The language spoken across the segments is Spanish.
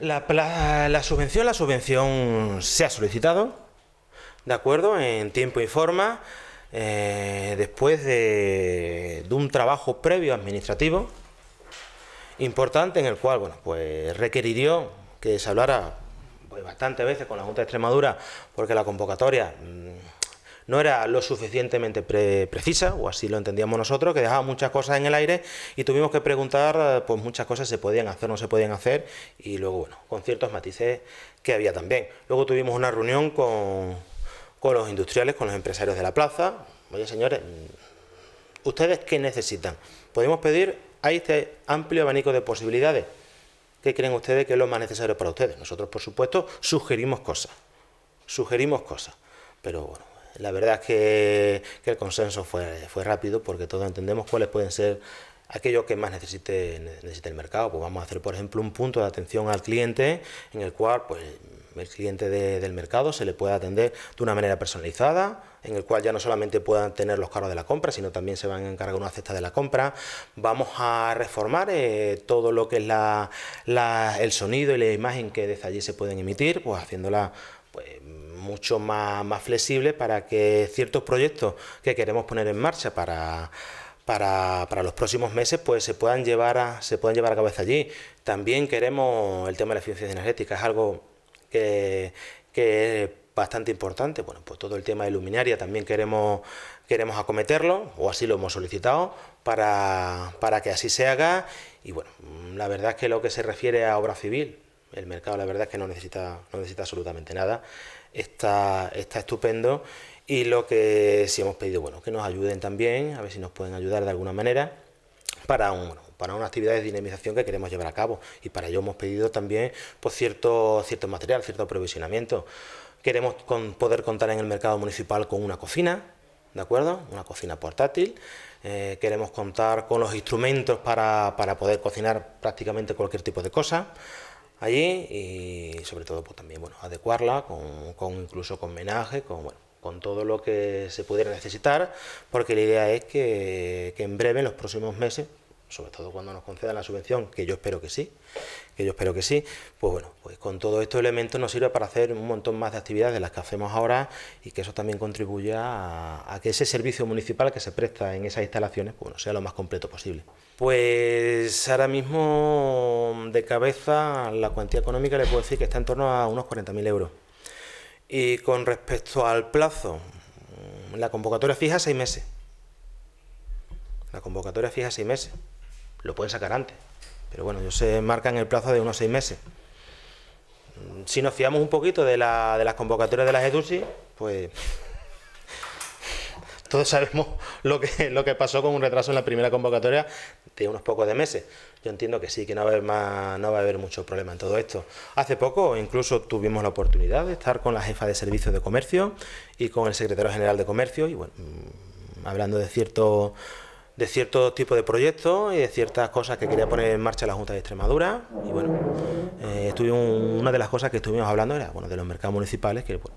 La, la, subvención, la subvención se ha solicitado, ¿de acuerdo? En tiempo y forma, eh, después de, un trabajo previo administrativo importante en el cual, bueno, pues requeriría que se hablara pues, bastantes veces con la Junta de Extremadura porque la convocatoria mm, no era lo suficientemente precisa, o así lo entendíamos nosotros, que dejaba muchas cosas en el aire y tuvimos que preguntar, eh, pues muchas cosas se podían hacer, no se podían hacer, y luego, bueno, con ciertos matices que había también. Luego tuvimos una reunión con, con los industriales, con los empresarios de la plaza. Oye, señores, ¿ustedes qué necesitan? Podemos pedir, a este amplio abanico de posibilidades. ¿Qué creen ustedes que es lo más necesario para ustedes? Nosotros, por supuesto, sugerimos cosas. Sugerimos cosas. Pero bueno, la verdad es que, el consenso fue, fue rápido porque todos entendemos cuáles pueden ser aquellos que más necesite, el mercado. Pues vamos a hacer, por ejemplo, un punto de atención al cliente en el cual pues, el cliente del mercado se le pueda atender de una manera personalizada, en el cual ya no solamente puedan tener los carros de la compra, sino también se van a encargar una cesta de la compra. Vamos a reformar eh, todo lo que es la, el sonido y la imagen que desde allí se pueden emitir, pues haciéndola pues, mucho más, flexible para que ciertos proyectos que queremos poner en marcha para, los próximos meses pues se puedan llevar a, se puedan llevar a allí. También queremos el tema de la eficiencia energética, es algo que, es bastante importante. Bueno, pues todo el tema de luminaria también queremos, queremos acometerlo, o así lo hemos solicitado, para, para que así se haga. Y bueno, la verdad es que lo que se refiere a obra civil, el mercado la verdad es que no necesita, no necesita absolutamente nada. Está, está estupendo y lo que sí hemos pedido, bueno, que nos ayuden también, a ver si nos pueden ayudar de alguna manera para un, para una actividad de dinamización que queremos llevar a cabo y para ello hemos pedido también ...por pues, cierto cierto material, cierto aprovisionamiento. Queremos poder contar en el mercado municipal con una cocina, ¿de acuerdo? Una cocina portátil. Eh, queremos contar con los instrumentos para, para poder cocinar prácticamente cualquier tipo de cosa allí y sobre todo pues también bueno adecuarla con, con incluso con menaje con bueno, con todo lo que se pudiera necesitar porque la idea es que, que en breve en los próximos meses sobre todo cuando nos concedan la subvención, que yo espero que sí, que yo espero que sí, pues bueno, pues con todos estos elementos nos sirve para hacer un montón más de actividades de las que hacemos ahora y que eso también contribuya a, que ese servicio municipal que se presta en esas instalaciones pues bueno, sea lo más completo posible. Pues ahora mismo de cabeza la cuantía económica le puedo decir que está en torno a unos 40.000 euros. Y con respecto al plazo, la convocatoria fija seis meses. La convocatoria fija seis meses lo pueden sacar antes. Pero bueno, yo se en el plazo de unos seis meses. Si nos fiamos un poquito de, la, las convocatorias de las EDUCI, pues todos sabemos lo que, lo que pasó con un retraso en la primera convocatoria de unos pocos de meses. Yo entiendo que sí, que no va a haber, más, no va a haber mucho problema en todo esto. Hace poco incluso tuvimos la oportunidad de estar con la jefa de servicios de comercio y con el secretario general de comercio y bueno, mm, hablando de cierto de cierto tipo de proyectos y de ciertas cosas que quería poner en marcha la Junta de Extremadura. Y bueno, eh, una de las cosas que estuvimos hablando era bueno, de los mercados municipales, que pues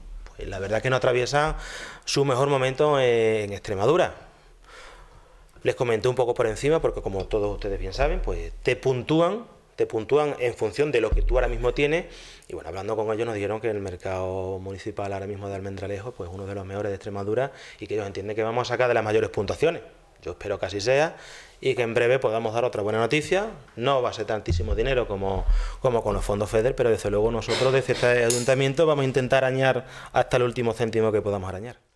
la verdad que no atraviesa... su mejor momento en Extremadura. Les comenté un poco por encima, porque como todos ustedes bien saben, pues te puntúan te puntúan en función de lo que tú ahora mismo tienes. Y bueno, hablando con ellos nos dijeron que el mercado municipal ahora mismo de Almendralejo, pues uno de los mejores de Extremadura y que ellos entienden que vamos a sacar de las mayores puntuaciones. Yo espero que así sea y que en breve podamos dar otra buena noticia. No va a ser tantísimo dinero como, como con los fondos FEDER, pero desde luego nosotros desde este ayuntamiento vamos a intentar arañar hasta el último céntimo que podamos arañar.